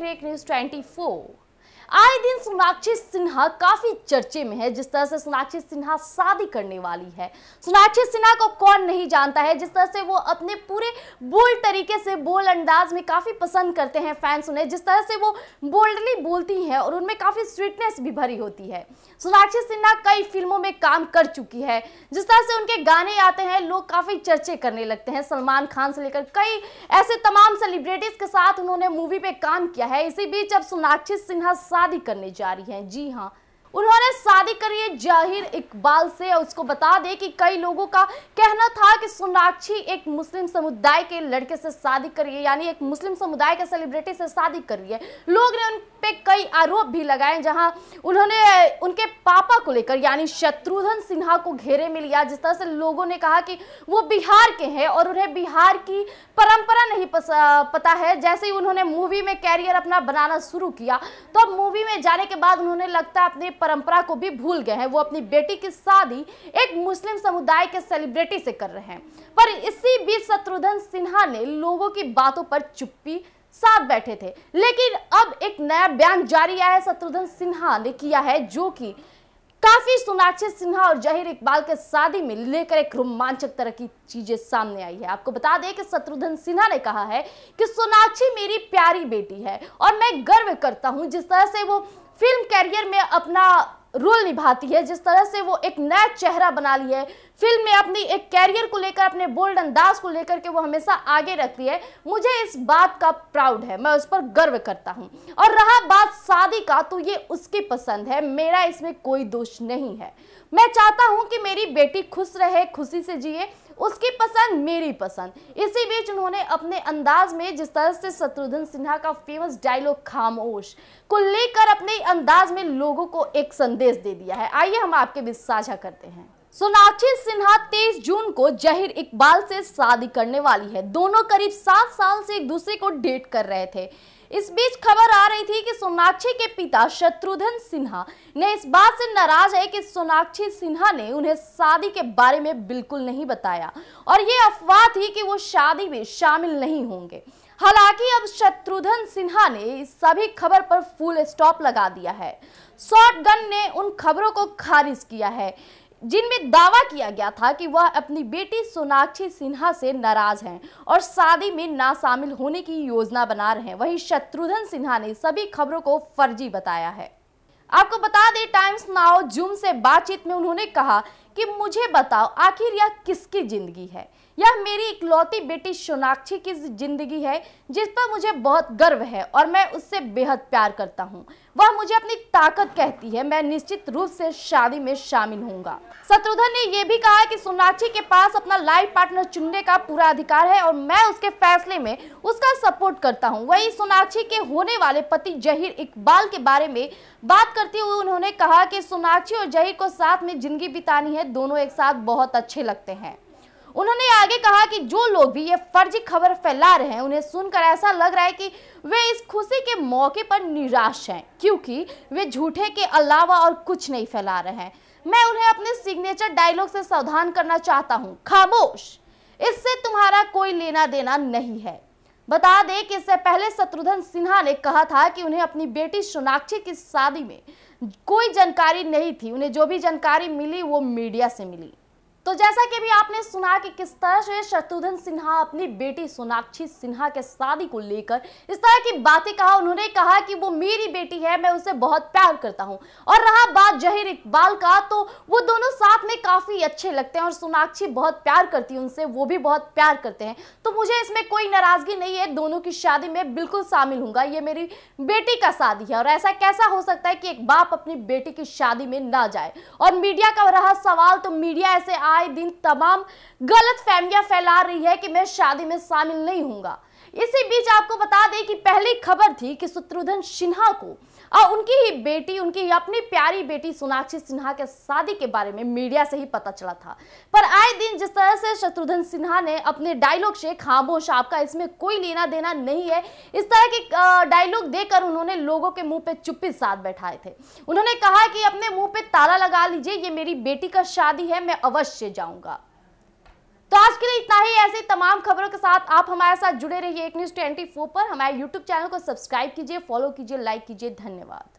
देख रहे news twenty four आए दिन सोनाक्षी सिन्हा काफी चर्चे में है जिस तरह से सोनाक्षी सिन्हा शादी करने वाली है सोनाक्षी सिन्हा को कौन नहीं जानता है जिस तरह से वो अपने पूरे बोल्ड तरीके से बोल अंदाज में काफी पसंद करते हैं फैंस उन्हें जिस तरह से वो बोल्डली बोलती हैं और उनमें काफी स्वीटनेस भी भरी होती है सोनाक्षी सिन्हा कई फिल्मों में काम कर चुकी है जिस तरह से उनके गाने आते हैं लोग काफी चर्चे करने लगते हैं सलमान खान से लेकर कई ऐसे तमाम सेलिब्रिटीज के साथ उन्होंने मूवी पे काम किया है इसी बीच अब सोनाक्षी सिन्हा शादी करने जा रही हैं जी हाँ उन्होंने शादी करी है जाहिर इकबाल से और उसको बता दे कि कई लोगों का कहना था कि सोनाक्षी एक मुस्लिम समुदाय के लड़के से शादी करी है यानी एक मुस्लिम समुदाय के सेलिब्रिटी से शादी करी है लोग ने उन पे कई आरोप भी लगाए जहां उन्होंने उनके पापा को लेकर यानी शत्रुघ्न सिन्हा को घेरे में लिया जिस तरह से लोगों ने कहा कि वो बिहार के हैं और उन्हें बिहार की परंपरा नहीं पता है जैसे ही उन्होंने मूवी में कैरियर अपना बनाना शुरू किया तो मूवी में जाने के बाद उन्होंने लगता है अपने परंपरा को भी भूल गए हैं वो अपनी बेटी की शादी एक मुस्लिम समुदाय के सेलिब्रिटी से कर रहे हैं पर इसी बीच शत्रुघ्न सिन्हा ने लोगों की बातों पर चुप्पी साथ बैठे थे लेकिन अब एक नया बयान जारी आया है शत्रुघ्न सिन्हा ने किया है जो कि काफी सोनाक्षी सिन्हा और जहीर इकबाल के शादी में लेकर एक रोमांचक तरह की चीजें सामने आई है आपको बता दें कि शत्रुघ्न सिन्हा ने कहा है कि सोनाक्षी मेरी प्यारी बेटी है और मैं गर्व करता हूं जिस तरह से वो फिल्म कैरियर में अपना रोल निभाती है जिस तरह से वो एक नया चेहरा बना ली है फिल्म में अपनी एक कैरियर को लेकर अपने बोल्ड अंदाज को लेकर के वो हमेशा आगे रखती है मुझे इस बात का प्राउड है मैं उस पर गर्व करता हूँ और रहा बात शादी का तो ये उसकी पसंद है मेरा इसमें कोई दोष नहीं है मैं चाहता हूँ कि मेरी बेटी खुश रहे खुशी से जिए उसकी पसंद मेरी पसंद इसी बीच उन्होंने अपने अंदाज में जिस तरह से शत्रुघ्न सिन्हा का फेमस डायलॉग खामोश को लेकर अपने अंदाज में लोगों को एक संदेश दे दिया है आइए हम आपके बीच साझा करते हैं सोनाक्षी सिन्हा 23 जून को जहिर इकबाल से शादी करने वाली है दोनों करीब सात साल से एक दूसरे को डेट कर रहे थे इस बीच खबर आ रही थी कि सोनाक्षी के पिता शत्रुधन सिन्हा ने इस बात से नाराज है कि सोनाक्षी सिन्हा ने उन्हें शादी के बारे में बिल्कुल नहीं बताया और ये अफवाह थी कि वो शादी में शामिल नहीं होंगे हालांकि अब शत्रुधन सिन्हा ने इस सभी खबर पर फुल स्टॉप लगा दिया है शॉर्ट गन ने उन खबरों को खारिज किया है जिनमें दावा किया गया था कि वह अपनी बेटी सोनाक्षी सिन्हा से नाराज हैं और शादी में ना शामिल होने की योजना बना रहे हैं वहीं शत्रुघ्न सिन्हा ने सभी खबरों को फर्जी बताया है आपको बता दें टाइम्स नाउ जूम से बातचीत में उन्होंने कहा कि मुझे बताओ आखिर यह किसकी जिंदगी है यह मेरी इकलौती बेटी सोनाक्षी की जिंदगी है जिस पर मुझे बहुत गर्व है और मैं उससे बेहद प्यार करता हूँ वह मुझे अपनी ताकत कहती है मैं निश्चित रूप से शादी में शामिल होऊंगा शत्रुधन ने यह भी कहा कि सोनाक्षी के पास अपना लाइफ पार्टनर चुनने का पूरा अधिकार है और मैं उसके फैसले में उसका सपोर्ट करता हूँ वही सोनाक्षी के होने वाले पति जहीर इकबाल के बारे में बात करते हुए उन्होंने कहा कि सोनाक्षी और जहीर को साथ में जिंदगी बितानी है दोनों एक साथ बहुत अच्छे लगते हैं उन्होंने आगे कहा कि जो लोग भी ये फर्जी खबर फैला रहे हैं उन्हें सुनकर ऐसा लग रहा है कि वे इस खुशी के मौके पर निराश हैं क्योंकि वे झूठे के अलावा और कुछ नहीं फैला रहे हैं मैं उन्हें अपने सिग्नेचर डायलॉग से सावधान करना चाहता हूँ खामोश इससे तुम्हारा कोई लेना देना नहीं है बता दें कि इससे पहले शत्रुघ्न सिन्हा ने कहा था कि उन्हें अपनी बेटी सोनाक्षी की शादी में कोई जानकारी नहीं थी उन्हें जो भी जानकारी मिली वो मीडिया से मिली तो जैसा कि भी आपने सुना कि किस तरह से शत्रुघ्न सिन्हा अपनी बेटी सोनाक्षी सिन्हा के शादी को लेकर इस तरह की बातें कहा उन्होंने कहा कि वो मेरी बेटी है मैं उसे बहुत प्यार करता हूं और रहा बात जहीर इकबाल का तो वो दोनों साथ में काफी अच्छे लगते हैं और सोनाक्षी बहुत प्यार करती है उनसे वो भी बहुत प्यार करते हैं तो मुझे इसमें कोई नाराजगी नहीं है दोनों की शादी में बिल्कुल शामिल हूँ ये मेरी बेटी का शादी है और ऐसा कैसा हो सकता है कि एक बाप अपनी बेटी की शादी में ना जाए और मीडिया का रहा सवाल तो मीडिया ऐसे आ आए दिन तमाम गलत फहमियां फैला रही है कि मैं शादी में शामिल नहीं हूंगा इसी बीच आपको बता दें कि पहली खबर थी कि शत्रुघ्न सिन्हा को और उनकी ही बेटी उनकी ही अपनी प्यारी बेटी सोनाक्षी सिन्हा के शादी के बारे में मीडिया से ही पता चला था पर आए दिन जिस तरह से शत्रुघ्न सिन्हा ने अपने डायलॉग से खामोश आपका इसमें कोई लेना देना नहीं है इस तरह के डायलॉग देकर उन्होंने लोगों के मुंह पे चुप्पी साथ बैठाए थे उन्होंने कहा कि अपने मुंह पे ताला लगा लीजिए ये मेरी बेटी का शादी है मैं अवश्य जाऊंगा तो आज के लिए इतना ही ऐसे तमाम खबरों के साथ आप हमारे साथ जुड़े रहिए एक न्यूज ट्वेंटी पर हमारे यूट्यूब चैनल को सब्सक्राइब कीजिए फॉलो कीजिए लाइक कीजिए धन्यवाद